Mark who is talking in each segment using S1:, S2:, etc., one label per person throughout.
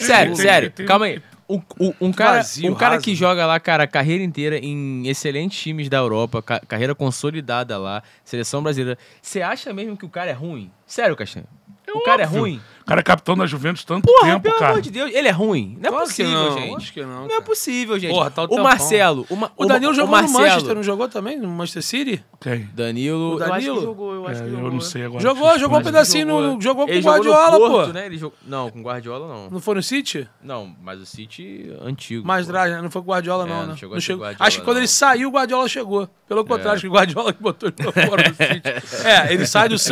S1: É, sério, sério. calma aí.
S2: Um, um cara, vazio, um cara que joga lá, cara, carreira inteira em excelentes times da Europa, ca carreira consolidada lá, seleção brasileira. Você acha mesmo que o cara é ruim? Sério, Castanho? o óbvio. cara é ruim. O cara é capitão da Juventus tanto Porra, tempo, pelo cara. amor de Deus, ele é ruim.
S3: Não é claro possível, não, gente. que não. Não é possível, gente. Porra, tá o, o Marcelo. O, Ma o Danilo jogou no Manchester, não jogou também? No Manchester City? Quem? Danilo. O Danilo. eu acho que jogou. Eu, acho é, que jogou. eu não sei agora. Jogou, jogou um pedacinho, jogou, no, jogou com o Guardiola, Porto, pô. Né?
S2: Ele jog... Não, com o Guardiola não. Não foi no City? Não, mas o City é antigo.
S3: Mais atrás, né? Não foi com o Guardiola, é, não, né? Chegou não chegou Acho que quando ele saiu, o Guardiola chegou. Pelo contrário, é. acho que o Guardiola que botou ele fora do City. É, ele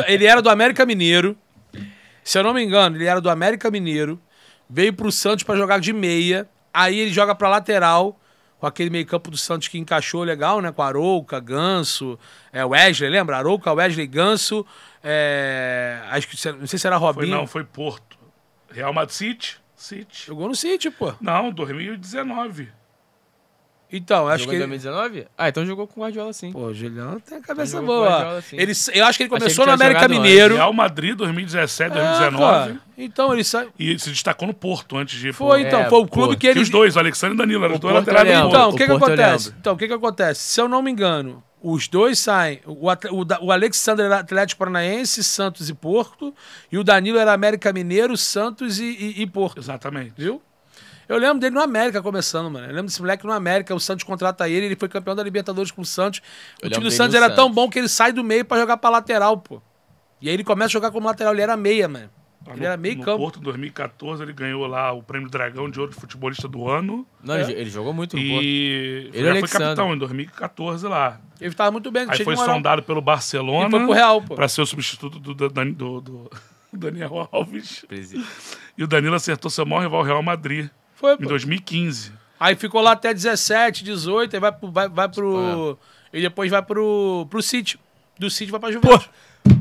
S3: Ele era do América Mineiro. Se eu não me engano, ele era do América Mineiro, veio pro Santos para jogar de meia, aí ele joga pra lateral, com aquele meio-campo do Santos que encaixou legal, né? Com Arouca, Ganso, é, Wesley, lembra? Arouca, Wesley, Ganso, é, acho que, não sei se era Robinho. Foi, não, foi
S1: Porto. Real Madrid City. City. Jogou no City, pô. Não, 2019. Então,
S3: acho jogou que. Em
S2: 2019?
S1: Ah, então jogou com o Guardiola sim. Pô, o Julião
S2: tem a cabeça então boa. ele, eu acho que ele começou no América
S3: Mineiro. Real
S1: Madrid 2017, 2019. Ah, então ele saiu. E se destacou no Porto antes de. Foi, então. É, foi o clube Porto. que ele. Que os dois, o Alexandre e Danilo, eram dois laterais do Porto. Então, o que, que acontece?
S3: Então, o que, que acontece? Se eu não me engano, os dois saem. O, o, o Alexandre era Atlético Paranaense, Santos e Porto. E o Danilo era América Mineiro, Santos e, e, e Porto. Exatamente. Viu? Eu lembro dele no América começando, mano. Eu lembro desse moleque no América, o Santos contrata ele, ele foi campeão da Libertadores com o Santos. O time do Santos era Santos. tão bom que ele sai do meio para jogar pra lateral, pô. E aí ele começa a jogar como lateral, ele era meia, mano.
S1: Ah, ele no, era meio no campo. Porto, em 2014, ele ganhou lá o prêmio Dragão de Ouro de Futebolista do Ano. Não, é. ele jogou muito no Porto. E ele já é Alexandre. foi capitão em 2014 lá. Ele estava muito bem. Aí foi sondado pelo Barcelona. E foi pro Real, pô. Pra ser o substituto do, do, do, do Daniel Alves. E o Danilo acertou seu maior rival, Real Madrid. Foi, Em 2015. Aí ficou lá até 17, 18, aí vai pro. Vai,
S3: vai pro e depois vai pro, pro sítio. Do sítio vai pra Juventus. Pô.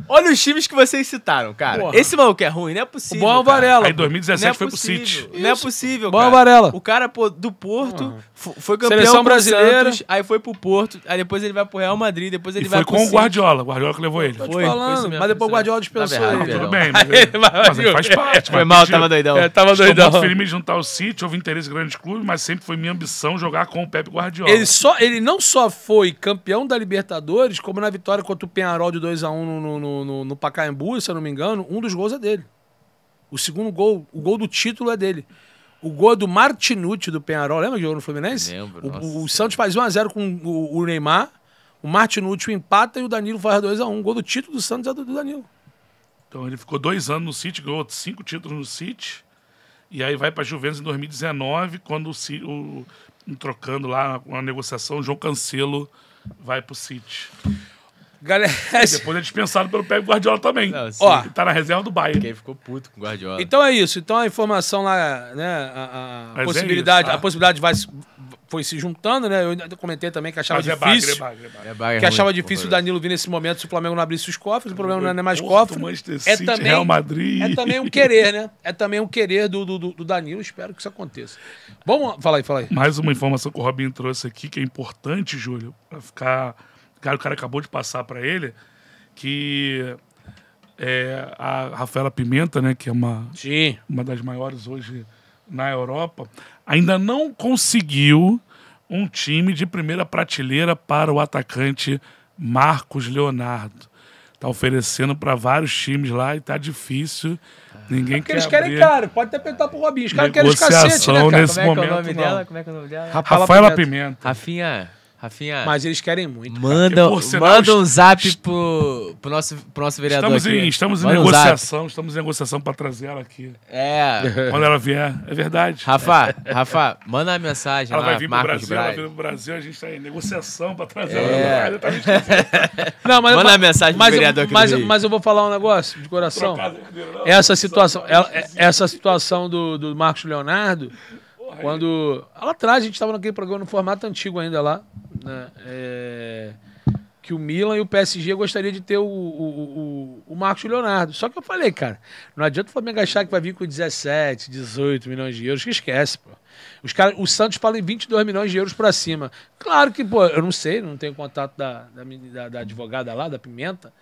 S3: Olha os
S2: times que vocês citaram, cara. Porra. Esse maluco é ruim, não é possível. O Bom Varela. Aí em 2017 é foi pro City. Isso. Não é possível, cara. Boa Varela. O cara pô, do Porto uhum. foi campeão Seleção Santos, aí foi pro Porto, aí depois ele vai pro Real Madrid, depois ele e vai foi com o Guardiola. O Guardiola que levou ele. Tô foi, falando, foi mas depois o Guardiola dispensou tá ele. Ah, tudo bem, mas, ele, mas ele faz parte. Foi mal, tava doidão. É, tava doidão. Estou muito
S3: feliz
S1: de juntar o City, houve interesse em grandes clubes, mas sempre foi minha ambição jogar com o Pepe Guardiola. Ele, só, ele não
S3: só foi campeão da Libertadores, como na vitória contra o Penarol de 2x1 no no, no, no, no Pacaembu, se eu não me engano, um dos gols é dele. O segundo gol, o gol do título é dele. O gol é do Martinucci do Penharol, lembra que jogou no Fluminense? Lembro. O, o Santos faz 1x0 com o, o, Neymar, o Martinucci empata e o Danilo faz 2x1. O gol do título do Santos é do, do Danilo.
S1: Então ele ficou dois anos no City, ganhou cinco títulos no City. E aí vai para Juventus em 2019, quando o, o trocando lá uma negociação, o João Cancelo vai para o City. Galera... E depois é dispensado pelo Pep Guardiola também. Não, Ó, que tá na reserva do Bayern. Quem ficou puto com o Guardiola.
S3: Então é isso. Então a informação lá, né? A, a é possibilidade, é a tá. possibilidade vai, foi se juntando, né? Eu comentei também que achava é difícil. É bagre, é bagre, bagre. que achava difícil o Danilo vir nesse momento se o Flamengo não abrisse os cofres. O problema não é mais cofre. É também, Real Madrid. é também um querer, né? É também um querer do, do, do Danilo.
S1: Espero que isso aconteça. Vamos, falar aí, fala aí. Mais uma informação que o Robin trouxe aqui que é importante, Júlio, para ficar Cara, o cara acabou de passar para ele que é, a Rafaela Pimenta, né, que é uma, Sim. uma das maiores hoje na Europa, ainda não conseguiu um time de primeira prateleira para o atacante Marcos Leonardo. Tá oferecendo para vários times lá e tá difícil. Ninguém é porque quer eles querem caro.
S3: Pode até perguntar pro Robinho. Os caras querem os cacete, né, cara? Como é que é o nome não. dela? Como é que é o nome dela?
S2: Rafaela Pimenta. Pimenta.
S1: Rafinha.
S3: Rafinha. Mas
S1: eles querem muito. Manda, cara, porque, manda sinal, um
S2: zap pro, pro, nosso, pro nosso vereador. Estamos aqui. em, estamos em negociação,
S1: um estamos em negociação pra trazer ela aqui. É. Quando ela vier, é verdade. Rafa, Rafa, manda a mensagem. Ela lá, vai vir pro Brasil, Braille. ela vai vir pro Brasil, a gente tá em negociação pra trazer é. ela. não, mas, manda eu, a mensagem pro vereador aqui.
S2: Mas, mas eu vou falar
S3: um negócio de coração. Essa situação, ela, é, essa situação do, do Marcos Leonardo. Quando. Lá atrás, a gente estava naquele programa no formato antigo ainda lá né? É, que o Milan e o PSG gostaria de ter o, o, o, o, Marcos Leonardo. Só que eu falei, cara, não adianta o Flamengo achar que vai vir com 17, 18 milhões de euros, que esquece, pô. Os cara, o Santos fala em 22 milhões de euros para cima. Claro que, pô, eu não sei, não tenho contato da, da, da, da advogada lá, da Pimenta,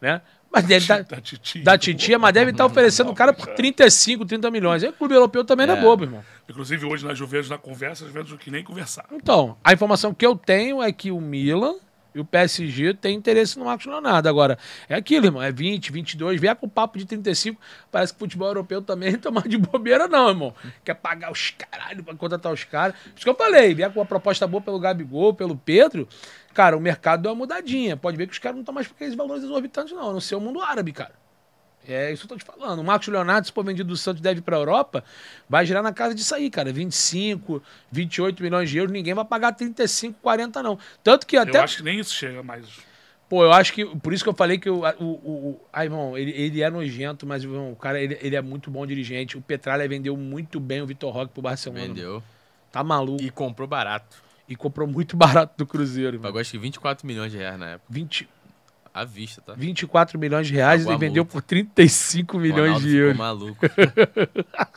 S3: né? Mas deve tá,
S1: da, titia, da titia,
S3: mas deve estar tá oferecendo o cara por 35, tá. 30 milhões. Aí o clube europeu também é. não é bobo, irmão.
S1: Inclusive, hoje na Juventus, na conversa, a Juventus que nem conversar. Então,
S3: a informação que eu tenho é que o Milan e o PSG tem interesse no Marcos Leonardo. Agora, é aquilo, irmão. É 20, 22, vier com o papo de 35. Parece que o futebol europeu também não é mais de bobeira, não, irmão. Quer pagar os caralho pra contratar os caras. Isso que eu falei, vier com uma proposta boa pelo Gabigol, pelo Pedro. Cara, o mercado deu uma mudadinha. Pode ver que os caras não estão mais com aqueles valores exorbitantes, não. A não ser o mundo árabe, cara. É isso que eu tô te falando. O Marcos Leonardo, se for vendido do Santos deve ir pra Europa, vai girar na casa disso aí, cara. 25, 28 milhões de euros, ninguém vai pagar 35, 40, não. Tanto que até. Eu acho que
S1: nem isso chega mais.
S3: Pô, eu acho que. Por isso que eu falei que o. o, o, Ai, ah, irmão, ele, ele é nojento, mas irmão, o cara ele, ele é muito bom dirigente. O Petralha vendeu muito bem o
S2: Vitor Roque pro Barcelona. Vendeu. Tá maluco. E comprou barato. E comprou muito barato do Cruzeiro. Pagou acho que 24 milhões de reais na época. 20. À vista, tá?
S3: 24 milhões de reais e vendeu por 35 milhões de euros. maluco.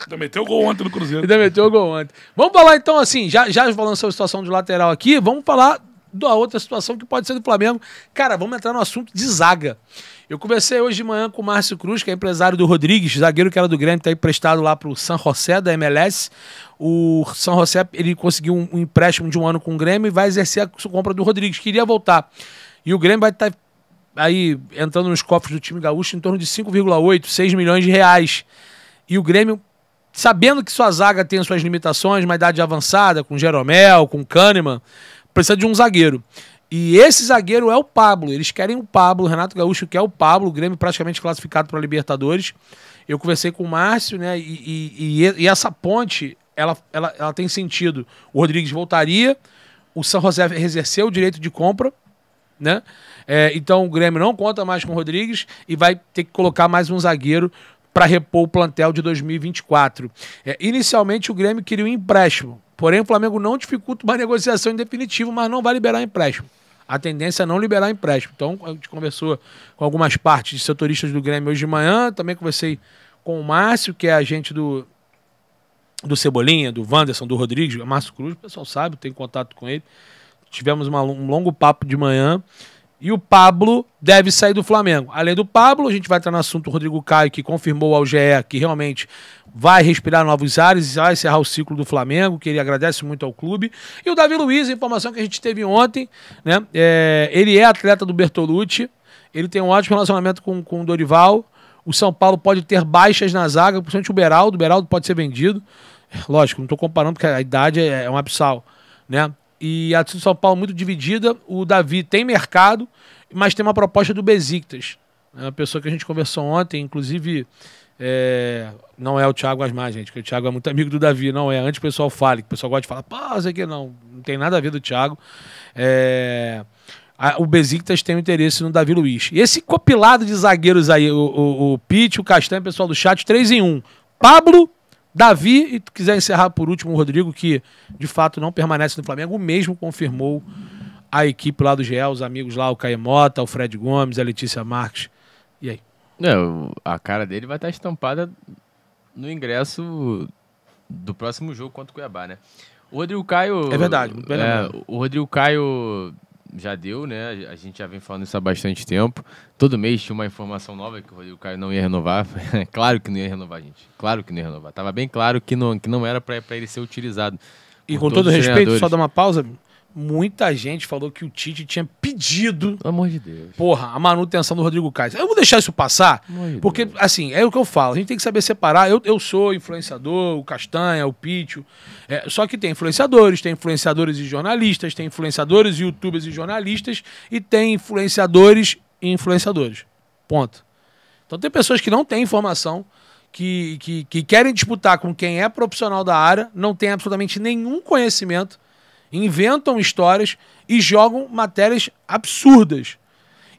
S3: Ainda
S2: meteu gol ontem no Cruzeiro.
S3: Ainda meteu gol ontem. Vamos falar então assim, já, já falando sobre a situação de lateral aqui, vamos falar da outra situação que pode ser do Flamengo. Cara, vamos entrar no assunto de zaga. Eu conversei hoje de manhã com o Márcio Cruz, que é empresário do Rodrigues, zagueiro que era do Grêmio, está emprestado lá para o San José, da MLS. O San José, ele conseguiu um, empréstimo de um ano com o Grêmio e vai exercer a compra do Rodrigues. Queria voltar. E o Grêmio vai estar tá aí entrando nos cofres do time gaúcho em torno de 5,8, 6 milhões de reais. E o Grêmio, sabendo que sua zaga tem suas limitações, uma idade avançada, com Jeromel, com Kahneman, precisa de um zagueiro. E esse zagueiro é o Pablo. Eles querem o Pablo. O Renato Gaúcho quer o Pablo. O Grêmio praticamente classificado para a Libertadores. Eu conversei com o Márcio, né? E, e, e, essa ponte, ela, ela, ela tem sentido. O Rodrigues voltaria. O São José exerceu o direito de compra né? É, então o Grêmio não conta mais com o Rodrigues e vai ter que colocar mais um zagueiro para repor o plantel de 2024. É, inicialmente o Grêmio queria um empréstimo, porém o Flamengo não dificulta uma negociação em definitivo, mas não vai liberar empréstimo a tendência é não liberar empréstimo. Então, a gente conversou com algumas partes de setoristas do Grêmio hoje de manhã, também conversei com o Márcio, que é agente do, do Cebolinha, do Wanderson, do Rodrigues, Márcio Cruz, o pessoal sabe, tem contato com ele tivemos uma, um longo papo de manhã. E o Pablo deve sair do Flamengo. Além do Pablo, a gente vai entrar no assunto do Rodrigo Caio, que confirmou ao GE que realmente vai respirar novos ares, vai encerrar o ciclo do Flamengo, que ele agradece muito ao clube. E o Davi Luiz, a informação que a gente teve ontem, né? É, ele é atleta do Bertolucci, ele tem um ótimo relacionamento com, com o Dorival. O São Paulo pode ter baixas na zaga, principalmente o Beraldo. O Beraldo pode ser vendido. É, lógico, não estou comparando, porque a idade é, é um abissal. Né? E a torcida São Paulo muito dividida. O Davi tem mercado, mas tem uma proposta do Besiktas. É uma pessoa que a gente conversou ontem, inclusive. É... não é o Thiago Asmar, gente, porque o Thiago é muito amigo do Davi, não é. Antes o pessoal fale, o pessoal gosta de falar, pá, o que não, não tem nada a ver do Thiago. É, o Besiktas tem um interesse no Davi Luiz. E esse copilado de zagueiros aí, o, o, o Pitch, o Castanho, o pessoal do chat, 3 em 1. Pablo, Davi, e quiser encerrar por último, o Rodrigo, que de fato não permanece no Flamengo, o mesmo confirmou a equipe lá do GE, os amigos lá, o Caemota, o Fred Gomes, a Letícia Marques.
S2: E aí? Não, a cara dele vai estar estampada no ingresso do próximo jogo contra o Cuiabá, né? O Rodrigo Caio. É verdade, é, O Rodrigo Caio já deu, né? A gente já vem falando isso há bastante tempo. Todo mês tinha uma informação nova que o Rodrigo Caio não ia renovar. claro que não ia renovar, gente. Claro que não ia renovar. Tava bem claro que não, que não era para ele ser utilizado. E com, todo respeito, só dar
S3: uma pausa, Muita gente falou que o Tite tinha pedido. Pelo amor de Deus. Porra, a manutenção do Rodrigo Caio. Eu vou deixar isso passar, porque, Deus. assim, é o que eu falo. A gente tem que saber separar. Eu, eu sou influenciador, o Castanha, o Pitio. É, só que tem influenciadores, tem influenciadores e jornalistas, tem influenciadores, youtubers e jornalistas, e tem influenciadores e influenciadores. Ponto. Então tem pessoas que não têm informação, que, que, que querem disputar com quem é profissional da área, não tem absolutamente nenhum conhecimento inventam histórias e jogam matérias absurdas.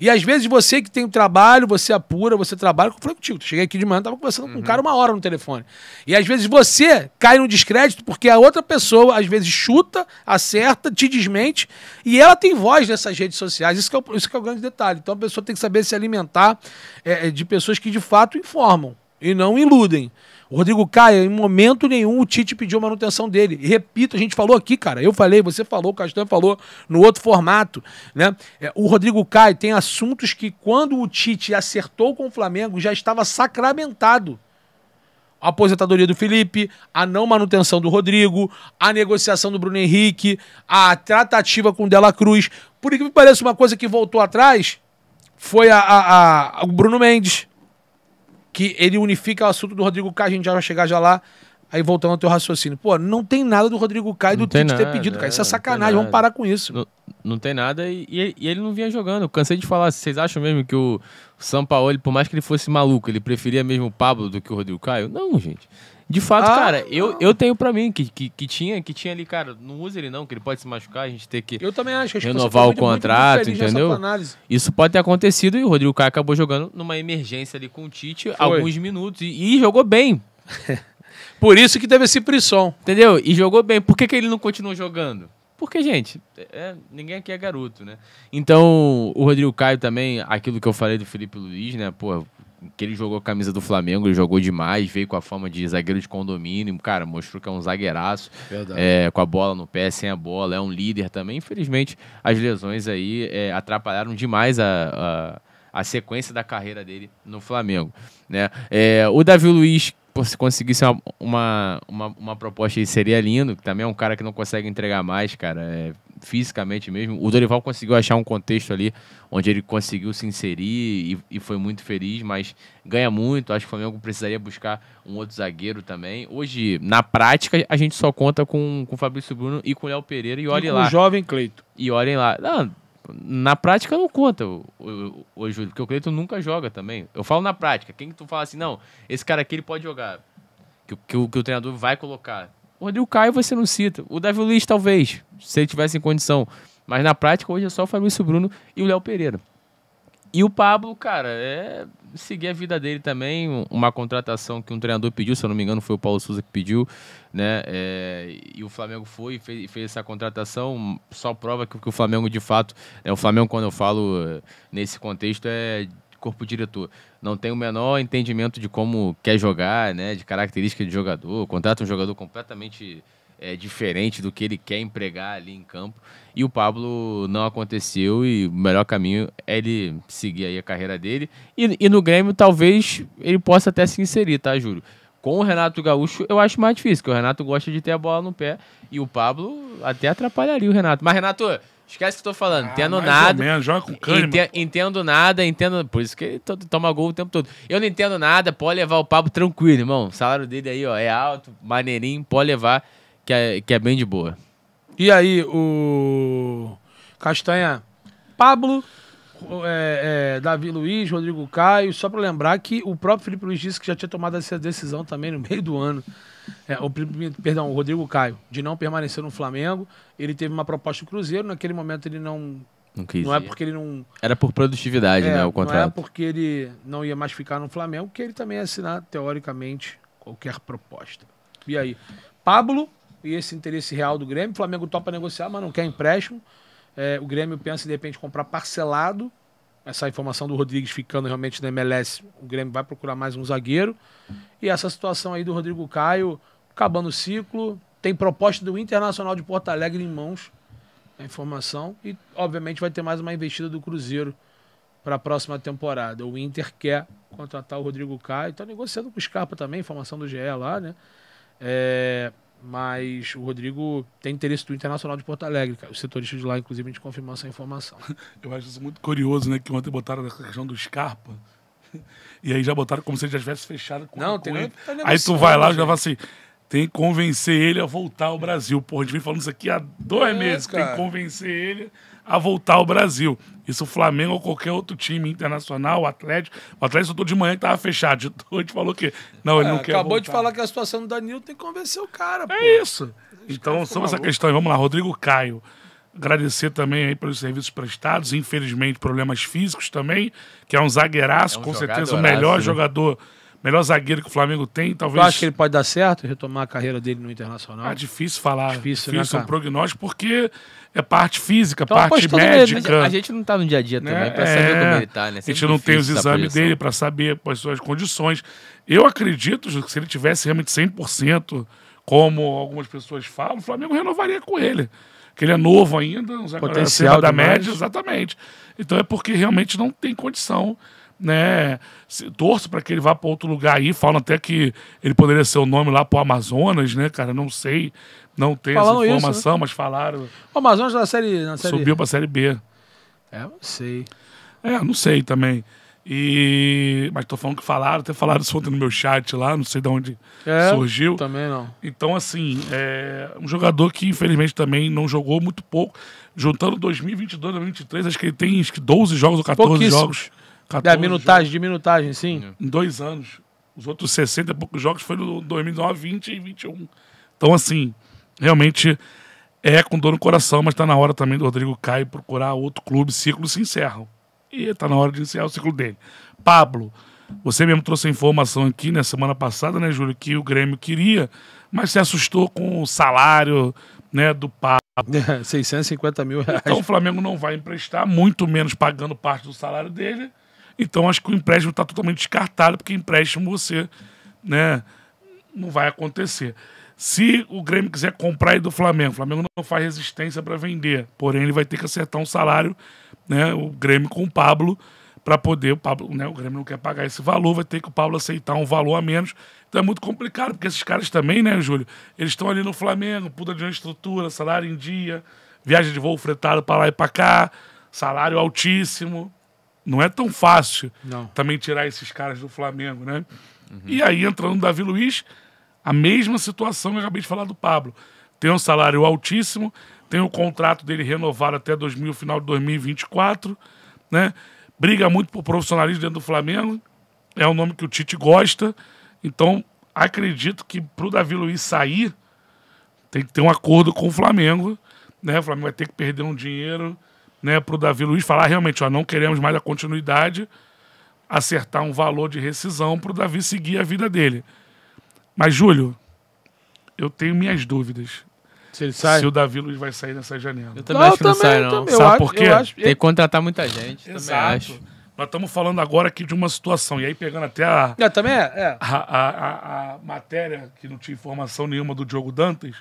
S3: E às vezes você que tem um trabalho, você apura, você trabalha, Eu falei contigo. Cheguei aqui de manhã, tava conversando uhum. com um uhum. cara uma hora no telefone. E às vezes você cai no descrédito porque a outra pessoa às vezes chuta, acerta, te desmente e ela tem voz nessas redes sociais. Isso que é o, isso que é o grande detalhe. Então a pessoa tem que saber se alimentar é, é de pessoas que de fato informam e não iludem. O Rodrigo Caio, em momento nenhum, o Tite pediu a manutenção dele. E repito, a gente falou aqui, cara. Eu falei, você falou, o Castanho falou, no outro formato. Né? É, o Rodrigo Caio tem assuntos que, quando o Tite acertou com o Flamengo, já estava sacramentado. A aposentadoria do Felipe, a não manutenção do Rodrigo, a negociação do Bruno Henrique, a tratativa com o Dela Cruz. Por que me parece uma coisa que voltou atrás foi a, a, a o Bruno Mendes que ele unifica o assunto do Rodrigo Caio, a gente já vai chegar já lá. Aí voltando ao teu raciocínio, pô, não tem nada do Rodrigo Caio do Tite ter pedido, cara. Isso é sacanagem, vamos parar
S2: com isso. Não, não tem nada e, e, ele não vinha jogando. Eu cansei de falar, vocês acham mesmo que o São Paulo, por mais que ele fosse maluco, ele preferia mesmo o Pablo do que o Rodrigo Caio? Não, gente. De fato, ah, cara, eu, eu tenho para mim que, que, que, tinha, que tinha ali, cara, não usa ele não, que ele pode se machucar, a gente tem que eu também acho, acho renovar o contrato, muito, muito entendeu? Isso pode ter acontecido e o Rodrigo Caio acabou jogando numa emergência ali com o Tite Foi. alguns minutos e, e jogou bem. Por isso que teve esse prisão. Entendeu? E jogou bem. Por que, que ele não continuou jogando? Porque, gente, é, é, ninguém aqui é garoto, né? Então, o Rodrigo Caio também, aquilo que eu falei do Felipe Luiz, né? Pô, que ele jogou a camisa do Flamengo, ele jogou demais, veio com a fama de zagueiro de condomínio, cara, mostrou que é um zagueiraço, é, com a bola no pé, sem a bola, é um líder também. Infelizmente, as lesões aí é, atrapalharam demais a, a, a, sequência da carreira dele no Flamengo. Né? É, o Davi Luiz, se conseguisse uma, uma, uma, uma proposta aí, seria lindo. Que também é um cara que não consegue entregar mais, cara. É, fisicamente mesmo. O Dorival conseguiu achar um contexto ali onde ele conseguiu se inserir e, e, foi muito feliz, mas ganha muito. Acho que o Flamengo precisaria buscar um outro zagueiro também. Hoje, na prática, a gente só conta com, com o Fabrício Bruno e com o Léo Pereira. E olhem e lá. O jovem Cleito. E olhem lá. Não, na prática não conta, o, o, Júlio, porque o Cleiton nunca joga também. Eu falo na prática. Quem que tu fala assim, não, esse cara aqui ele pode jogar. Que, que, que, o, que o treinador vai colocar. O Rodrigo Caio você não cita. O Davi Luiz talvez, se ele tivesse em condição. Mas na prática hoje é só o Fabrício Bruno e o Léo Pereira. E o Pablo, cara, é seguir a vida dele também. Uma contratação que um treinador pediu, se eu não me engano, foi o Paulo Souza que pediu, né? É, e o Flamengo foi e fez, fez, essa contratação. Só prova que, que o Flamengo, de fato, é o Flamengo, quando eu falo é, nesse contexto, é corpo diretor. Não tem o menor entendimento de como quer jogar, né? De característica de jogador. Contrata um jogador completamente é, diferente do que ele quer empregar ali em campo. E o Pablo não aconteceu e o melhor caminho é ele seguir aí a carreira dele. E, e no Grêmio talvez ele possa até se inserir, tá, Júlio? Com o Renato Gaúcho, eu acho mais difícil, porque o Renato gosta de ter a bola no pé e o Pablo até atrapalharia o Renato. Mas, Renato, esquece que eu tô falando. Ah, entendo nada. Menos, joga com ente, entendo nada, entendo. Por isso que ele toma gol o tempo todo. Eu não entendo nada, pode levar o Pablo tranquilo, irmão. O salário dele aí, ó, é alto, maneirinho, pode levar que é, que é bem de boa.
S3: E aí, o Castanha, Pablo, é, é, Davi Luiz, Rodrigo Caio, só para lembrar que o próprio Felipe Luiz disse que já tinha tomado essa decisão também no meio do ano. É, o, perdão, o Rodrigo Caio, de não permanecer no Flamengo. Ele teve uma proposta do Cruzeiro, naquele momento ele não. Não, quis não é porque ele não.
S2: Era por produtividade, é, né? O contrato. Não é
S3: porque ele não ia mais ficar no Flamengo, que ele também ia assinar, teoricamente, qualquer proposta. E aí? Pablo, e esse interesse real do Grêmio. O Flamengo topa negociar, mas não quer empréstimo. É, o Grêmio pensa de repente comprar parcelado. Essa informação do Rodrigues ficando realmente na MLS, o Grêmio vai procurar mais um zagueiro. E essa situação aí do Rodrigo Caio acabando o ciclo. Tem proposta do Internacional de Porto Alegre em mãos, a informação. E, obviamente, vai ter mais uma investida do Cruzeiro para a próxima temporada. O Inter quer contratar o Rodrigo Caio. Está negociando com o Scarpa também, informação do GE lá, né? É, mas o Rodrigo tem interesse do Internacional de Porto Alegre, cara. Os setoristas de lá, inclusive, a gente confirmou essa
S1: informação. Eu acho isso muito curioso, né? Que ontem botaram na questão do Scarpa. E aí já botaram como se ele já tivesse fechado com Não, tem ele. Tá aí tu vai lá e já fala assim: tem que convencer ele a voltar ao Brasil. Porra, a gente vem falando isso aqui há dois é, meses. Cara. Tem que convencer ele a voltar ao Brasil. Isso o Flamengo ou qualquer outro time internacional, o Atlético. O Atlético soltou de manhã que tava fechado. De noite falou que. Não, ele é, não quer. Acabou voltar. de
S3: falar que a situação do Danilo tem que convencer o cara.
S1: É isso. então, sobre essa questão, vamos lá, Rodrigo Caio. Agradecer também aí pelos serviços prestados, infelizmente problemas físicos também, que é um zagueiraço, é um com certeza o melhor né? jogador melhor zagueiro que o Flamengo tem, talvez. Tu acha que
S3: ele pode dar certo, retomar a carreira dele no Internacional?
S1: Ah, difícil falar. Difícil, né, difícil né, um prognóstico, porque é parte física, então, parte médica. Mesmo, a gente não tá no dia a dia né? também para é, saber como ele tá, né? Sempre a gente não tem os exames dele para saber quais são as condições. Eu acredito que se ele tivesse realmente 100%, como algumas pessoas falam, o Flamengo renovaria com ele que ele é novo ainda, um Potencial da média, exatamente. Então é porque realmente não tem condição né? Torço para que ele vá para outro lugar aí. Falam até que ele poderia ser o nome lá para o Amazonas, né, cara? Não sei, não tem essa informação, isso, né? mas falaram.
S3: O Amazonas na série, na série subiu para a
S1: série B. É, não sei. É, não sei também. E mas tô falando que falaram, até falaram isso ontem no meu chat lá, não sei de onde é, surgiu. Também não. Então assim, é um jogador que infelizmente também não jogou muito pouco, juntando 2022 e 2023, acho que ele tem acho que 12 jogos ou 14 jogos 14 da minutagem, jogos. de minutagem, sim. É. Em dois anos. Os outros 60 e poucos jogos foram no 2019, 20 e 21. Então, assim, realmente é com dor no coração, mas está na hora também do Rodrigo Caio procurar outro clube. Ciclo se encerra. E está na hora de encerrar o ciclo dele. Pablo, você mesmo trouxe a informação aqui na né, semana passada, né, Júlio, que o Grêmio queria, mas se assustou com o salário né, do Pablo. 650 mil reais. Então o Flamengo não vai emprestar, muito menos pagando parte do salário dele. Então acho que o empréstimo está totalmente descartado, porque empréstimo você né, não vai acontecer. Se o Grêmio quiser comprar aí do Flamengo, o Flamengo não faz resistência para vender, porém ele vai ter que acertar um salário, né, o Grêmio com o Pablo, para poder, o, Pablo, né, o Grêmio não quer pagar esse valor, vai ter que o Pablo aceitar um valor a menos. Então é muito complicado, porque esses caras também, né, Júlio, eles estão ali no Flamengo, puta de uma estrutura, salário em dia, viagem de voo fretado para lá e para cá, salário altíssimo, não é tão fácil não. também tirar esses caras do Flamengo, né? Uhum. E aí, entrando no Davi Luiz, a mesma situação que eu acabei de falar do Pablo. Tem um salário altíssimo, tem o contrato dele renovado até 2000, final de 2024, né? Briga muito por profissionalismo dentro do Flamengo, é um nome que o Tite gosta, então acredito que para o Davi Luiz sair, tem que ter um acordo com o Flamengo, né? O Flamengo vai ter que perder um dinheiro né, para o Davi Luiz falar realmente, ó, não queremos mais a continuidade, acertar um valor de rescisão para o Davi seguir a vida dele. Mas, Júlio, eu tenho minhas dúvidas. Se ele sai? Se o Davi Luiz vai sair nessa janela. Eu também não, acho que não também, sai, não. Sabe por quê? acho... Tem que contratar muita gente, Exato. também acho. Nós estamos falando agora aqui de uma situação, e aí pegando até a. também é. é. A, a, a, a, matéria, que não tinha informação nenhuma do Diogo Dantas.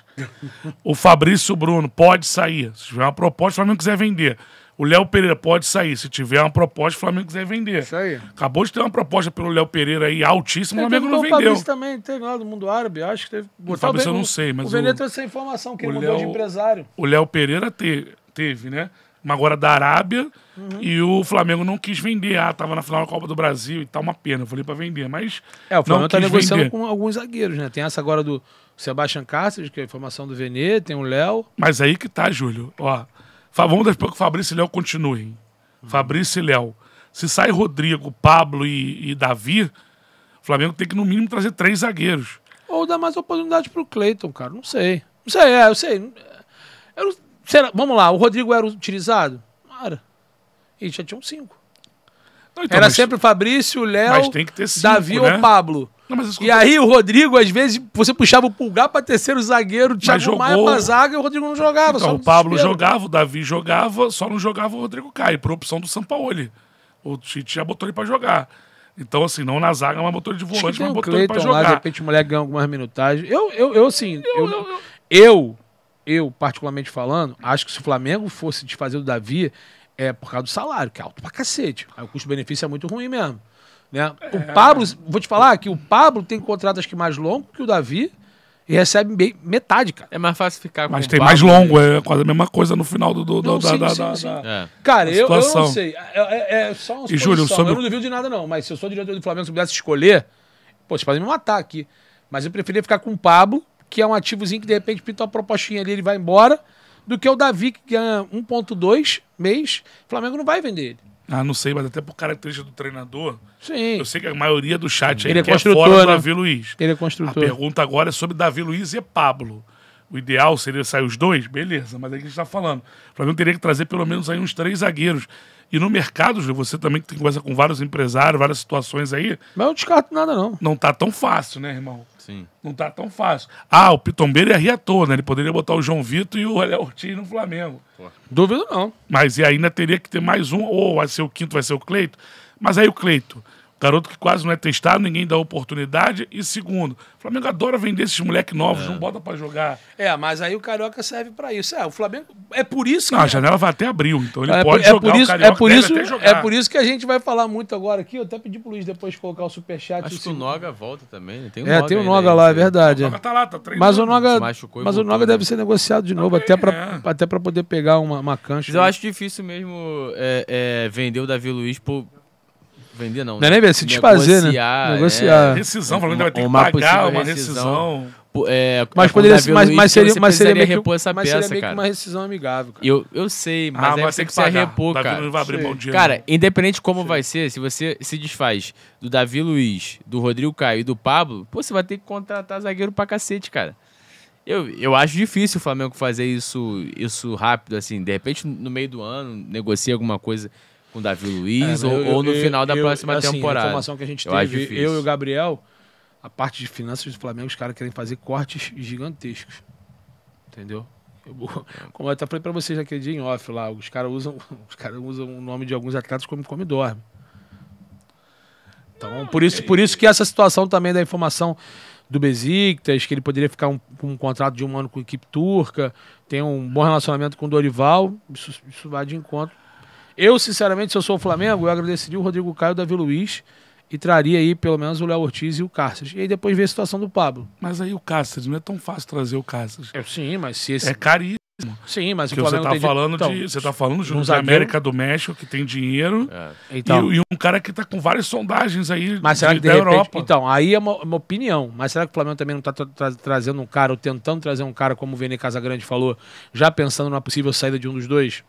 S1: o Fabrício Bruno pode sair. Se tiver uma proposta, o Flamengo quiser vender. O Léo Pereira pode sair. Se tiver uma proposta, o Flamengo quiser vender. Isso aí. Acabou de ter uma proposta pelo Léo Pereira aí, altíssima, o Flamengo não vendeu. O Fabrício
S3: também teve lá do mundo árabe, acho que teve. O Fabrício eu não sei, mas. O Venê trouxe essa informação, que ele mudou Léo, de empresário.
S1: O Léo Pereira te, teve, né? mas agora da Arábia. Uhum. E o Flamengo não quis vender. Ah, tava na final da Copa do Brasil e tal, uma pena. Eu falei para vender, mas. É, o Flamengo não tá negociando vender. com alguns zagueiros, né? Tem essa agora do Sebastian Cáceres, que é a formação do Venê, tem o Léo. Mas aí que tá, Júlio. Ó, vamos dar que o Fabrício e Léo continuem. Uhum. Fabrício e Léo. Se sai Rodrigo, Pablo e, e Davi, o Flamengo tem que no mínimo trazer três zagueiros.
S3: Ou dar mais oportunidade pro Cleiton, cara. Não sei. Não sei, é, eu sei. Eu não Será, vamos lá, o Rodrigo era utilizado? era. E já tinham cinco. Não, então, era mas, sempre Fabrício, Léo, Davi né? ou Pablo. Não, mas e aí o Rodrigo, às vezes, você puxava o pulgar para terceiro zagueiro,
S1: tinha jogou... Maia pra zaga e o Rodrigo não jogava. Então, o Pablo desespero. jogava, o Davi jogava, só não jogava o Rodrigo Caio, por opção do Sampaoli. O Tite já botou ele para jogar. Então, assim, não na zaga, mas botou ele de volante, mas botou Clayton ele pra jogar. Lá, de repente o moleque ganha algumas minutagens. Eu, eu, eu assim, eu, eu, eu,
S3: eu eu, particularmente falando, acho que se o Flamengo fosse desfazer do Davi, é por causa do salário, que é alto pra cacete. Aí o custo-benefício é muito ruim mesmo. Né? É... O Pablo, vou te falar que o Pablo tem contrato acho que mais longo que o Davi e recebe bem, metade, cara. É mais fácil ficar com Mas tem mais longo, é quase a mesma coisa no final do, do, da,
S1: é. Cara, eu, eu, não sei. É é, é, é só uma e, Júlio, sobre... Eu não
S3: duvido de nada, não. Mas se eu sou diretor do Flamengo, se eu pudesse escolher, pô, vocês podem me matar aqui. Mas eu preferia ficar com o Pablo que é um ativozinho que de repente pinta uma propostinha ali, ele vai embora, do que o Davi, que ganha 1,2 mês,
S1: o Flamengo não vai vender ele. Ah, não sei, mas até por característica do treinador. Sim. Eu sei que a maioria do chat aí ele é quer fora do né? Davi Luiz. Ele é construtor. A pergunta agora é sobre Davi Luiz e Pablo. O ideal seria sair os dois? Beleza, mas é que a gente está falando. O Flamengo teria que trazer pelo menos aí uns três zagueiros. E no mercado, você também tem conversa com vários empresários, várias situações aí. Mas eu não descarto nada, não. Não tá tão fácil, né, irmão? Sim. Não tá tão fácil. Ah, o pitombeiro ia rir à toa, né? Ele poderia botar o João Vitor e o Léo Ortiz no Flamengo. Duvido não. Mas e ainda teria que ter mais um, ou vai ser o quinto, vai ser o Cleito. Mas aí o Cleito Garoto que quase não é testado, ninguém dá oportunidade. E segundo, o Flamengo adora vender esses moleques novos, é. não bota para jogar.
S3: É, mas aí o Carioca serve para isso. É, o Flamengo. É
S1: por isso que. Não, a janela vai até abril, então ele é, é pode
S3: é jogar. Por isso, é, por isso, é por isso que a gente vai falar muito agora aqui. Eu até pedi pro Luiz depois colocar o superchat.
S2: Acho que o Noga volta também. Né? Tem um é, Noga tem o Noga né? lá, é verdade. O Noga tá lá, tá treinando. Mas o Noga, mas voltou, o Noga né?
S3: deve ser negociado de novo, também, tá até para é. pra poder pegar uma, uma cancha. Mas eu acho
S2: difícil mesmo é, é, vender o Davi Luiz por Vender não. Não é né? nem ver é se desfazer, né? Negociar. É. Rescisão, falando que vai ter que pagar uma rescisão. É, mas poderia ser, mas, mas seria, mas seria meio repor essa mas peça, seria meio uma
S3: rescisão amigável,
S2: cara. Eu, eu sei, ah, mas ah, você precisa pagar. repor, Davi cara. Não vai abrir mão de cara, independente de como sei. vai ser, se você se desfaz do Davi Luiz, do Rodrigo Caio e do Pablo, pô, você vai ter que contratar zagueiro pra cacete, cara. Eu, eu acho difícil o Flamengo fazer isso, isso rápido, assim. De repente, no meio do ano, negocia alguma coisa com Davi Luiz é, ou, eu, ou, no eu, final da eu, próxima assim, temporada. A informação que a gente teve, eu, e o
S3: Gabriel, a parte de finanças do Flamengo, os caras querem fazer cortes gigantescos. Entendeu? É. como eu até falei para vocês naquele dia em off lá, os caras usam, os cara usam o nome de alguns atletas como come e dorme. Então, por isso, por isso que essa situação também da informação do Besiktas, que ele poderia ficar um, com um contrato de um ano com a equipe turca, tem um bom relacionamento com o Dorival, isso, isso vai de encontro eu, sinceramente, se eu sou o Flamengo, eu agradeceria o Rodrigo Caio, o Davi Luiz e traria aí pelo menos o Léo Ortiz e o Cáceres. E aí depois ver a situação do Pablo. Mas aí o Cáceres, não é tão fácil trazer o Cáceres.
S1: É, sim, mas se esse... É caríssimo. Sim, mas o Flamengo você tá tem... falando então, de você tá falando de um da América do México que tem dinheiro é. então, e, e, um cara que tá com várias sondagens aí mas será de, que de da repente, Europa.
S3: Então, aí é uma, uma, opinião, mas será que o Flamengo também não tá tra tra trazendo um cara ou tentando trazer um cara como o Vene Casagrande falou, já pensando na possível saída de um dos dois?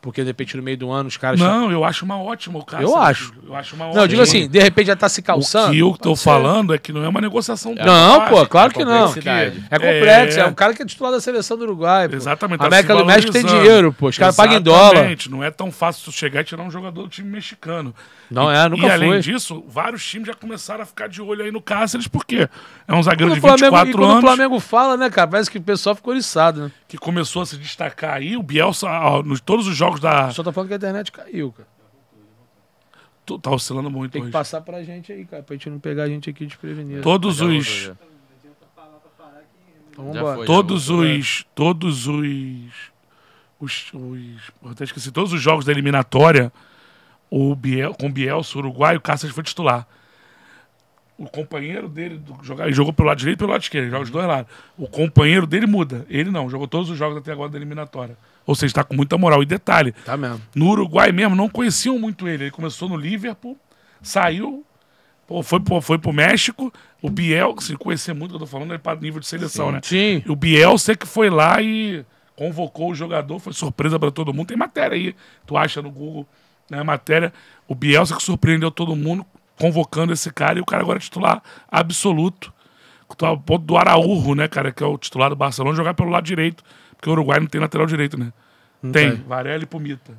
S3: Porque de repente no meio do ano os caras. Não, eu
S1: acho uma ótima o cara. Eu acho. Eu acho uma ótima. Não, eu digo assim, de repente já
S3: tá se calçando. O que eu tô falando é que não é uma negociação é Não, pô, claro que não. É, é complexo. É... é... um cara que é titular da seleção do Uruguai. Pô.
S1: Exatamente. a tá América do México tem dinheiro, pô. Os caras pagam em dólar. Não é tão fácil tu chegar e tirar um jogador do time mexicano. Não e, é, nunca e, foi. E além disso, vários times já começaram a ficar de olho aí no Cáceres, porque é um zagueiro quando de 24 Flamengo, anos. quando o Flamengo fala, né, cara? Parece que o pessoal ficou oriçado, né? que começou a se destacar aí, o Bielsa, ó, nos todos os jogos da. Só tá falando que a internet caiu, cara. Tu, tá oscilando muito, Tem que hoje. passar
S3: pra gente aí, cara, pra gente não pegar a gente aqui desprevenido. Todos os.
S2: Então vambora. todos né?
S1: os. Todos os. Os, os, até esqueci, todos os jogos da eliminatória, o Biel, com o Bielsa, o Uruguai, o Cássio foi titular o companheiro dele jogar, ele jogou pelo lado direito e pelo lado esquerdo, ele joga os dois lados. O companheiro dele muda. Ele não, jogou todos os jogos até agora da eliminatória. Ou seja, está com muita moral. E detalhe, tá mesmo. no Uruguai mesmo não conheciam muito ele. Ele começou no Liverpool, saiu, foi, para foi México, o Biel, que se conhecer muito, eu estou falando, é para nível de seleção, sim, né? Sim. o Biel, sei que foi lá e convocou o jogador, foi surpresa para todo mundo. Tem matéria aí, tu acha no Google, né? Matéria. O Bielsa que surpreendeu todo mundo, convocando esse cara e o cara agora é titular absoluto. Tá ponto do Araújo, né, cara, que é o titular do Barcelona, jogar pelo lado direito, porque o Uruguai não tem lateral direito, né? Não tem. tem. Varela e Pumita.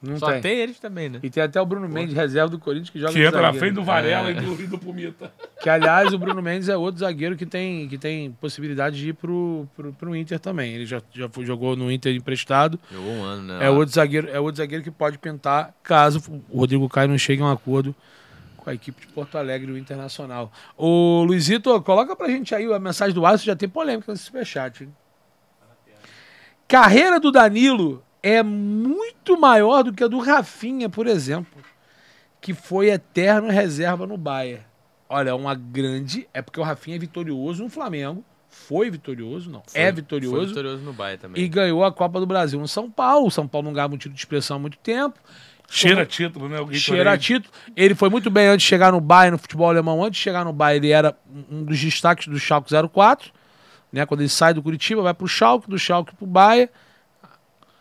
S3: Não Só tem. tem eles também, né? E tem até o Bruno Mendes, reserva do Corinthians, que joga Que entra zagueiro. na frente do Varela é. e, do, e do Pumita. Que, aliás, o Bruno Mendes é outro zagueiro que tem, que tem possibilidade de ir pro, pro, pro Inter também. Ele já, já foi, jogou no Inter emprestado. Jogou um ano, né? É outro, zagueiro, é outro zagueiro que pode pintar caso o Rodrigo Caio não chegue a um acordo com a equipe de Porto Alegre, o Internacional. Ô, Luizito, coloca pra gente aí a mensagem do Alisson, já tem polêmica nesse superchat. Hein? Carreira do Danilo é muito maior do que a do Rafinha, por exemplo, que foi eterno reserva no Bayern. Olha, é uma grande. É porque o Rafinha é vitorioso no Flamengo. Foi vitorioso, não. Foi, é vitorioso. Foi vitorioso no Bahia também. E ganhou a Copa do Brasil no São Paulo. O São Paulo não ganhava um título de expressão há muito tempo.
S2: Cheira título, né? Cheira
S3: título. Ele foi muito bem antes de chegar no Bayern, no futebol alemão. Antes de chegar no Bayern, ele era um dos destaques do Schalke 04. Né? Quando ele sai do Curitiba, vai pro Schalke, do Schalke pro Bayern.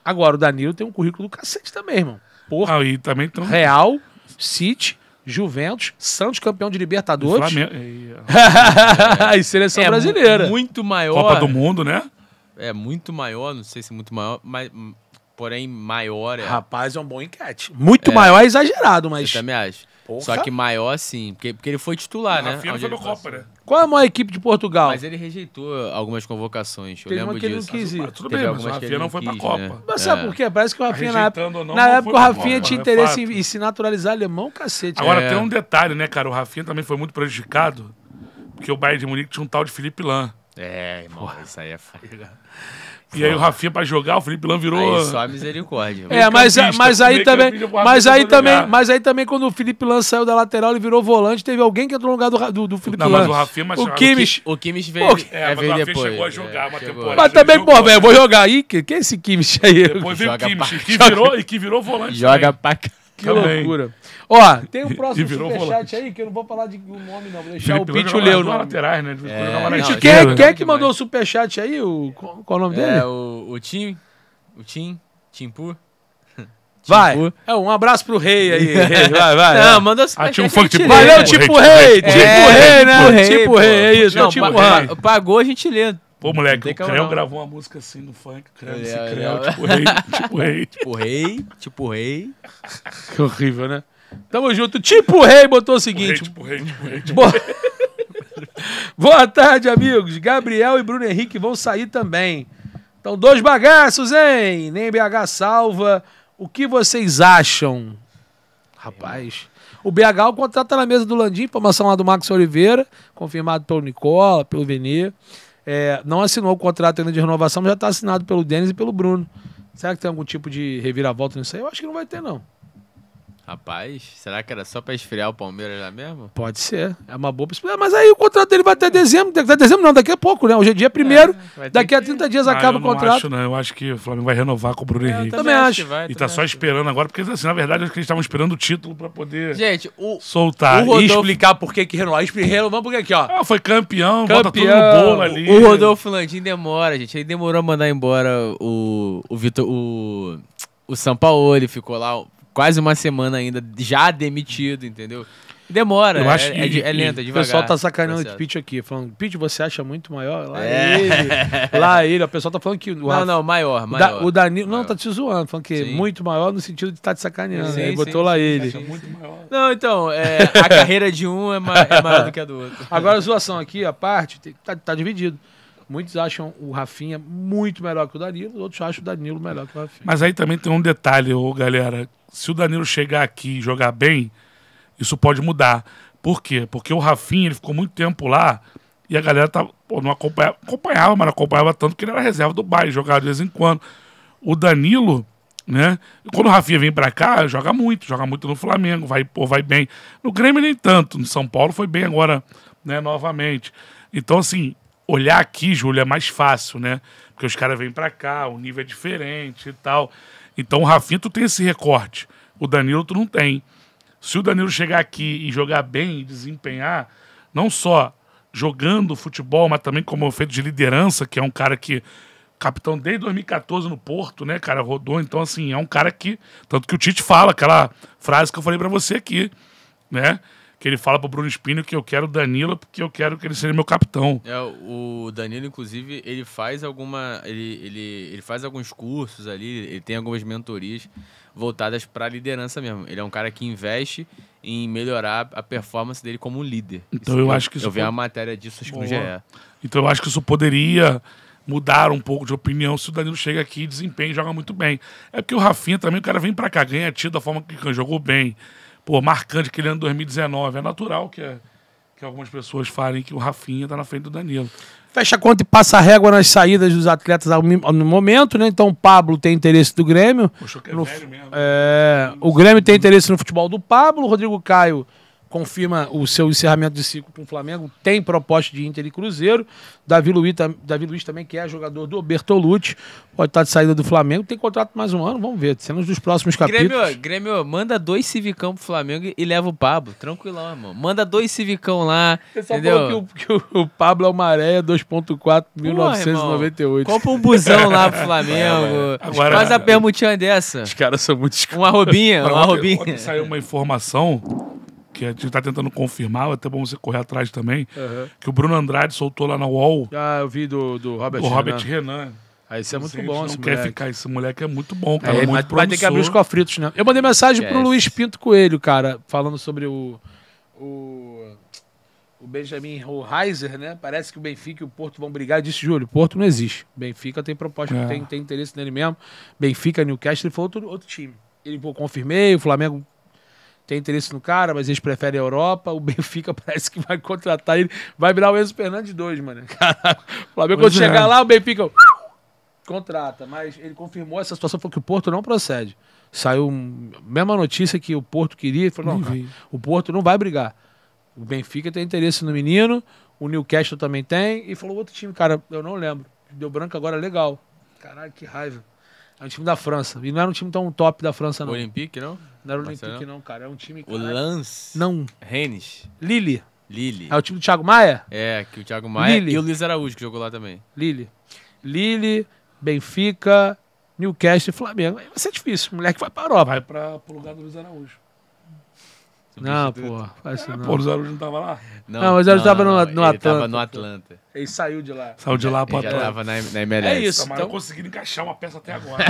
S3: Agora, o Danilo tem um currículo do cacete também, irmão. Porra. Aí, e também tão... Real, City, Juventus, Santos campeão de Libertadores. Flamengo... e seleção é, brasileira. Muito maior. Copa do Mundo, né?
S2: É muito maior, não sei se muito maior, mas porém maior é. Rapaz, é um bom enquete. Muito é. maior é exagerado, mas. Eu também acho. Porra. Só que maior sim, porque, porque ele foi titular, o né? Rafinha foi no Copa, né? Qual é a maior equipe de Portugal? Mas ele rejeitou algumas convocações. Eu Teve lembro que ele não quis ir. Mas, ah, tudo Teve bem, mas o Rafinha não foi pra quis, né? Copa. Né? Mas sabe é. por quê? Parece que o Rafinha na época, não, na não época
S3: o Rafinha tinha é interesse em, em, se naturalizar alemão, cacete. Agora é. tem um
S1: detalhe, né, cara? O Rafinha também foi muito prejudicado, porque o Bayern de Munique tinha um tal de Felipe Lan.
S2: É, irmão, isso aí é foda. E aí o Rafinha pra jogar, o Felipe Lan virou. Aí só a misericórdia. É, mas,
S3: mas aí também. Mas aí também, mas aí também, quando o Felipe Lan saiu da lateral, ele virou volante, teve alguém que entrou no lugar do, do, do Felipe Não, Mas o Rafinha, mas o Kimish O
S2: Kimish veio. Pô, é, é, veio depois. chegou a é, jogar é, uma
S1: chegou. temporada. Mas também, pô, velho, eu vou
S3: jogar aí. Quem é esse Kimish aí? Depois veio o Kimish, pra... que virou, e que virou volante. Joga também. pra cá. Que Também. loucura. Ó, tem um próximo superchat aí, que eu não vou falar de um nome, não. Vou deixar Felipe o Pitch ler o nome. Laterais, né? É, não, quem, quem é, que, é que mandou o superchat aí?
S2: O, qual, qual o nome é, dele? É, o, o Tim. O Tim. Tim Pur Vai. É,
S3: um abraço pro rei aí. Vai, vai. Não, vai. manda assim. Ah, tinha um funk tipo Valeu, é, tipo é,
S2: rei. Tipo né? rei, né? Tipo rei, é isso. Não, tipo rei. Pagou, a gente lê. Pô, moleque, o Creu gravou uma música assim no funk, Creu, esse é, Creu, tipo rei, tipo rei. Tipo rei, tipo rei. Que horrível, né?
S3: Tamo junto, tipo rei, botou o tipo seguinte. Tipo rei, tipo rei, tipo rei. Boa tarde, amigos. Gabriel e Bruno Henrique vão sair também. Então, dois bagaços, hein? Nem BH salva. O que vocês acham? Rapaz. O BH o contrato tá na mesa do Landim, informação lá do Max Oliveira, confirmado pelo Nicola, pelo Venê é, não assinou o contrato ainda de renovação, mas já está assinado pelo Denis e pelo Bruno. Será que tem algum tipo de reviravolta nisso aí? Eu acho que
S2: não vai ter, não. Rapaz, será que era só para esfriar o Palmeiras lá mesmo? Pode
S3: ser, é uma boa possibilidade. Mas aí o contrato dele vai até dezembro, até dezembro não, daqui a pouco, né? Hoje é dia é, primeiro, é, daqui a 30
S1: que... dias ah, acaba o contrato. Acho, não. Eu acho que o Flamengo vai renovar com o Bruno é, Henrique. também acho. Vai, e tá só esperando agora, porque assim, na verdade, acho que eles estavam esperando o título para poder Gente,
S2: o, soltar. O Rodolfo... E
S1: explicar por que que renovou. Renovamos porque aqui, ó. Ah, foi campeão, campeão, bota tudo no bolo ali. O Rodolfo
S2: Landim demora, gente. Ele demorou a mandar embora o, o Vitor, o, o Sampaoli, ficou lá quase uma semana ainda já demitido, entendeu? Demora, eu é, acho, é, é, é lenta, devagar. O pessoal tá sacaneando o
S3: Pitch aqui, falando, Pitch, você acha muito maior? Lá é. ele, lá ele. O pessoal tá falando que... O não, Rafa, não, maior, maior. O, da, o Danilo, maior. não, tá te zoando, falando que é sim. muito maior no sentido de tá te sacaneando, sim, sim, botou lá ele. muito
S2: maior. Não, então, é, a carreira de um é, ma é maior do que a do outro. Agora,
S3: a zoação aqui, a parte, tá, tá dividido. Muitos acham o Rafinha muito melhor que o Danilo, outros acham o Danilo melhor que o Rafinha.
S1: Mas aí também tem um detalhe, ô, galera. Se o Danilo chegar aqui e jogar bem, isso pode mudar. Por quê? Porque o Rafinha ele ficou muito tempo lá e a galera tá, pô, não acompanhava, acompanhava, mas não acompanhava tanto que ele era reserva do bairro, jogava de vez em quando. O Danilo, né? Quando o Rafinha vem para cá, joga muito, joga muito no Flamengo, vai, pô, vai bem. No Grêmio nem tanto, no São Paulo foi bem agora, né, novamente. Então, assim, olhar aqui, Júlio, é mais fácil, né? Porque os caras vêm para cá, o nível é diferente e tal. Então o Rafinha, tu tem esse recorte. O Danilo, tu não tem. Se o Danilo chegar aqui e jogar bem e desempenhar, não só jogando futebol, mas também como efeito de liderança, que é um cara que capitão desde 2014 no Porto, né, cara, rodou, então assim, é um cara que, tanto que o Tite fala aquela frase que eu falei para você aqui, né? que ele fala pro Bruno Espino que eu quero o Danilo porque eu quero que ele seja meu capitão.
S2: É, o Danilo, inclusive, ele faz alguma. Ele, ele, ele faz alguns cursos ali, ele tem algumas mentorias voltadas para liderança mesmo. Ele é um cara que investe em melhorar a performance dele como líder. Então isso eu acho que isso. Eu vi pode... uma matéria disso, acho Boa. que no GE.
S1: Então eu acho que isso poderia mudar um pouco de opinião se o Danilo chega aqui, desempenha e joga muito bem. É porque o Rafinha também, o cara vem para cá, ganha tiro da forma que jogou bem pô, marcante aquele ano 2019. É natural que, é, que algumas pessoas falem que o Rafinha está na frente do Danilo.
S3: Fecha conta e passa a régua nas saídas dos atletas no momento, né? Então o Pablo tem interesse do Grêmio.
S1: Poxa, que é no, velho mesmo.
S3: É, né? o Grêmio tem interesse no futebol do Pablo, o Rodrigo Caio confirma o seu encerramento de ciclo com o Flamengo, tem proposta de Inter e Cruzeiro. Davi Luiz, Davi Luiz também, que é jogador do Bertolucci, pode estar de saída do Flamengo, tem contrato mais um ano, vamos ver, cenas dos próximos capítulos. Grêmio,
S2: Grêmio manda dois civicão pro Flamengo e leva o Pablo, tranquilão, irmão. Manda dois civicão lá, Você só falou
S3: que o, que o Pablo é o Maré 2.4, 1998.
S2: Compra um busão lá pro Flamengo, Agora, faz a permutinha dessa. Os caras são muito... Uma Robinha uma Robinha
S1: Saiu uma informação que a gente está tentando confirmar, é até bom você correr atrás também, uhum. que o Bruno Andrade soltou lá na UOL. Ah, eu vi do, do Robert Renan. Robert Renan. Ah, isso é muito Sim, bom, não quer moleque. ficar esse moleque é muito bom, cara. É, é muito mas, tem que abrir os cofritos, né? Eu mandei mensagem pro
S3: Luiz Pinto Coelho, cara, falando sobre o. o o Benjamin Hoheiser, né? Parece que o Benfica e o Porto vão brigar. Eu disse, Júlio, Porto não existe. Benfica tem proposta, é. tem, tem interesse nele mesmo. Benfica, Newcastle, ele foi outro, outro time. Ele pô, confirmei, o Flamengo tem interesse no cara, mas eles preferem a Europa. O Benfica parece que vai contratar ele. Vai virar o Enzo Fernandes 2, mano. O Flamengo, quando é. chegar lá, o Benfica contrata. Mas ele confirmou essa situação, falou que o Porto não procede. Saiu a mesma notícia que o Porto queria. Ele falou, não, cara, o Porto não vai brigar. O Benfica tem interesse no menino, o Newcastle também tem. E falou outro time, cara, eu não lembro. Deu branco agora, legal. Caralho, que raiva. É um time da França. E não era um time tão top da França, não. Olympique,
S2: não? Não era o Olympique, não, cara. É um time. O
S3: Lance. Não. Rennes. Lille. Lille. É o time do Thiago Maia? É, que o Thiago Maia Lille. e o Luiz
S2: Araújo que jogou lá também. Lille.
S3: Lille, Benfica, Newcastle e Flamengo. vai ser difícil. O moleque vai para a Europa, vai
S1: para o lugar do Luiz Araújo.
S3: Não, pô. faz isso ah, não. Pô, o Zarujo não tava lá? Não, não o Zarujo tava no, no ele Atlanta. Tava no Atlanta. Ele saiu de lá. Saiu de lá Atlanta. ele Atlanta. tava na, na MLS. É isso. Mas então...
S1: não conseguiram encaixar uma peça até agora.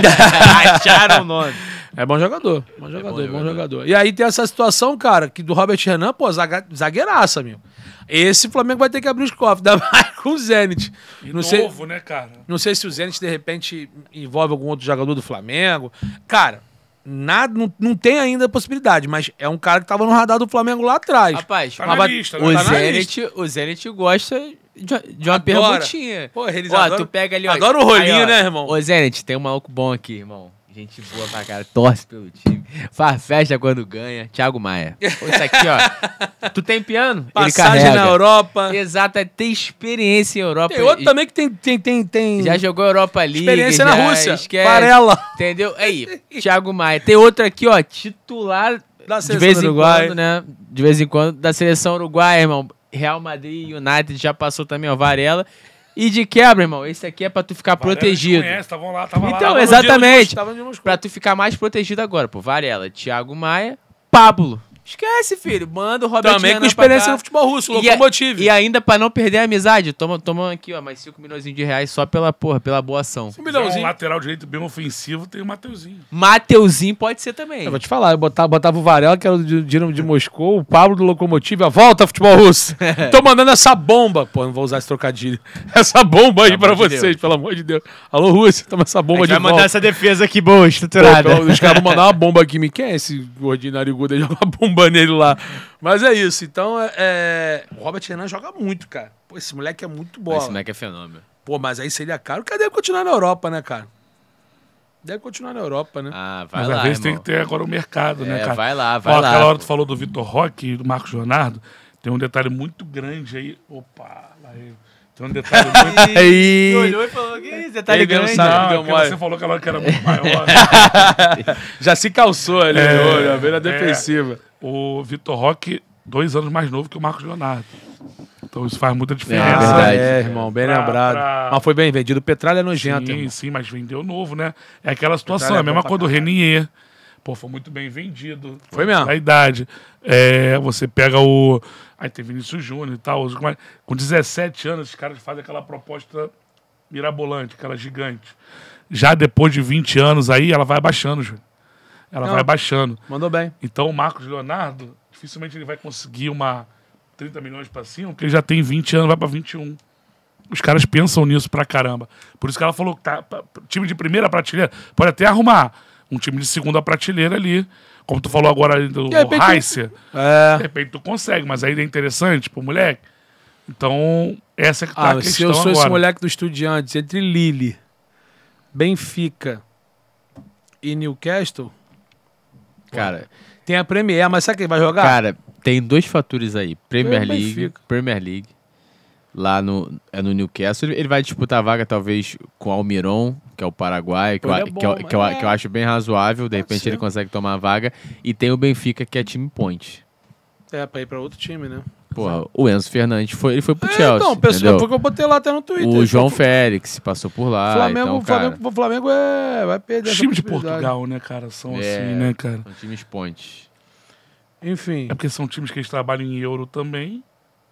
S1: Acharam o nome. É bom jogador. É bom jogador, é bom, bom jogador. E
S3: aí tem essa situação, cara, que do Robert Renan, pô, zagueiraça, meu. Esse Flamengo vai ter que abrir os cofres, ainda mais com o Zenit. E não novo, sei, né, cara? Não sei se o Zenit, de repente, envolve algum outro jogador do Flamengo. Cara Nada, não, não tem ainda possibilidade, mas é um cara que tava no radar do Flamengo lá atrás. Rapaz, tá mas, lista, o, né? tá Zenit,
S2: o Zenit gosta de, de uma Adora. perguntinha. Pô, eles ó, adoram, tu pega ali, ó, Adora o rolinho, aí, ó, né, irmão? Ô, Zenit, tem um maluco bom aqui, irmão. Gente boa pra cara, torce pelo time. Faz festa quando ganha. Thiago Maia. Isso aqui, ó. tu tem piano? Passagem na Europa. Exato, é ter experiência em Europa. Tem outro e... também que tem, tem, tem, tem. Já jogou Europa ali. Experiência na Rússia. Varela. Entendeu? Aí, Thiago Maia. Tem outro aqui, ó. Titular. Da seleção de vez em Uruguai. quando, né? De vez em quando, da seleção uruguaia, irmão. Real Madrid, United já passou também, ó. Varela. E de quebra, irmão, esse aqui é pra tu ficar Varela protegido. Conhece, lá, tava então, lá, exatamente. pra tu ficar mais protegido agora, pô. Varela, Thiago Maia, Pablo. Esquece, filho. Manda o Robert Também Renan com experiência no futebol russo, locomotivo. E, e, ainda pra não perder a amizade, toma, toma aqui, ó, mais 5 milhões de reais só pela, porra, pela boa ação. 5
S1: milhãozinho. É, um lateral direito bem ofensivo tem o Mateuzinho.
S2: Mateuzinho pode ser
S1: também. Eu vou
S3: te falar, eu botava, botava o Varela, que era do Dinamo de Moscou, o Pablo do Locomotivo, a volta futebol russo. Tô mandando essa bomba. Pô, não vou usar esse trocadilho. Essa bomba aí pra vocês, pelo amor de Deus. Alô, Rússia, toma essa bomba de volta. vai mandar essa
S2: defesa aqui boa, estruturada. Pô, os caras vão mandar uma
S3: bomba aqui. Me quer é esse gordinho narigudo aí uma bomba bomba nele lá. Mas é isso. Então, é... o é, Robert Renan joga muito, cara. Pô, esse moleque é muito bom. Esse
S2: moleque é fenômeno.
S3: Pô, mas aí seria caro. Cadê
S1: deve continuar na Europa, né, cara?
S3: Deve continuar na
S2: Europa, né? Ah, vai Mas lá, às vezes irmão. tem que ter
S3: agora o mercado, né, é, né, cara? Vai lá, vai Ó, lá. Aquela hora que
S1: tu falou do Vitor Roque e do Marcos Leonardo, tem um detalhe muito grande aí. Opa, lá ele. Tem um detalhe muito. Aí. olhou e falou: que isso, detalhe ele grande. Não sabe, não, você falou que ela era muito maior. já se calçou ali, é, olho, a beira é, defensiva. O Vitor Roque, dois anos mais novo que o Marcos Leonardo. Então isso faz muita é, diferença. É verdade. É, irmão, bem pra, lembrado. Pra... Mas foi bem vendido. Petralha é nojento. Sim, irmão. sim, mas vendeu novo, né? É aquela situação, é a é mesma coisa do Renier. Pô, foi muito bem vendido. Foi mesmo. A idade. É, você pega o Aí tem Vinícius Júnior e tal. Com 17 anos, os caras fazem aquela proposta mirabolante, aquela gigante. Já depois de 20 anos aí, ela vai abaixando, Júnior. Ela Não, vai abaixando. Mandou bem. Então o Marcos Leonardo, dificilmente ele vai conseguir uma 30 milhões para cima, porque ele já tem 20 anos, vai para 21. Os caras pensam nisso pra caramba. Por isso que ela falou que tá, time de primeira prateleira pode até arrumar um time de segunda prateleira ali como tu falou agora do Heisser. É. De repente tu consegue, mas ainda é interessante pro moleque. Então, essa é que tá ah, a questão Se eu sou agora. esse moleque do Estudiantes, entre Lille,
S3: Benfica e Newcastle...
S2: Cara... Tem a Premier, mas será que ele vai jogar? Cara, tem dois fatores aí. Premier League, Premier League lá no, é no Newcastle. Ele vai disputar a vaga, talvez, com o Almiron, que é o Paraguai, que, eu, é bom, que, eu, que, eu, é. que, eu, acho bem razoável, de Pode ah, repente ser. ele consegue tomar a vaga. E tem o Benfica, que é time point.
S3: É, pra ir pra outro time, né?
S2: Porra, o Enzo Fernandes foi, ele foi pro é, Chelsea. Então, pessoal, que eu botei lá até no Twitter. O João foi... Félix passou por lá. Flamengo, então, cara... Flamengo,
S1: o Flamengo é, vai perder. time times de Portugal, né, cara? São é, assim, né, cara?
S2: São times pontes.
S1: Enfim. É porque são times que eles trabalham em euro também,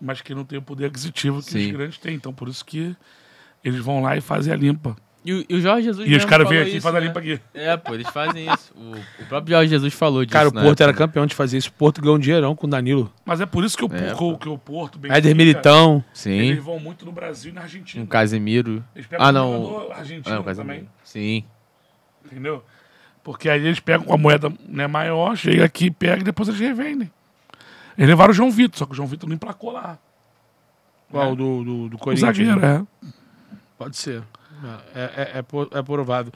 S1: mas que não tem o poder aquisitivo que Sim. os grandes têm. Então, por isso que eles vão lá e fazem a limpa.
S2: E o, e o Jorge Jesus. E os caras vêm aqui e fazem né? a limpa aqui. É, pô, eles fazem isso. O, o próprio Jorge
S3: Jesus falou disso. Cara, o né? Porto era campeão de fazer isso. O Porto ganhou um dinheirão com o Danilo. Mas é por isso que o, é, Porto,
S2: que o
S1: Porto. é Éder Militão. Sim. Eles vão muito no Brasil e na Argentina. Um Casemiro. Ah, ah, não. O argentino não, também. Sim. Entendeu? Porque aí eles pegam a moeda né, maior, chega aqui, pega e depois eles revendem. Eles levaram o João Vitor, só que o João Vitor não emplacou lá. Qual? É. Do, do, do Corinthians? O zagueiro, né? é. Pode ser.
S3: É, é, é, é provado.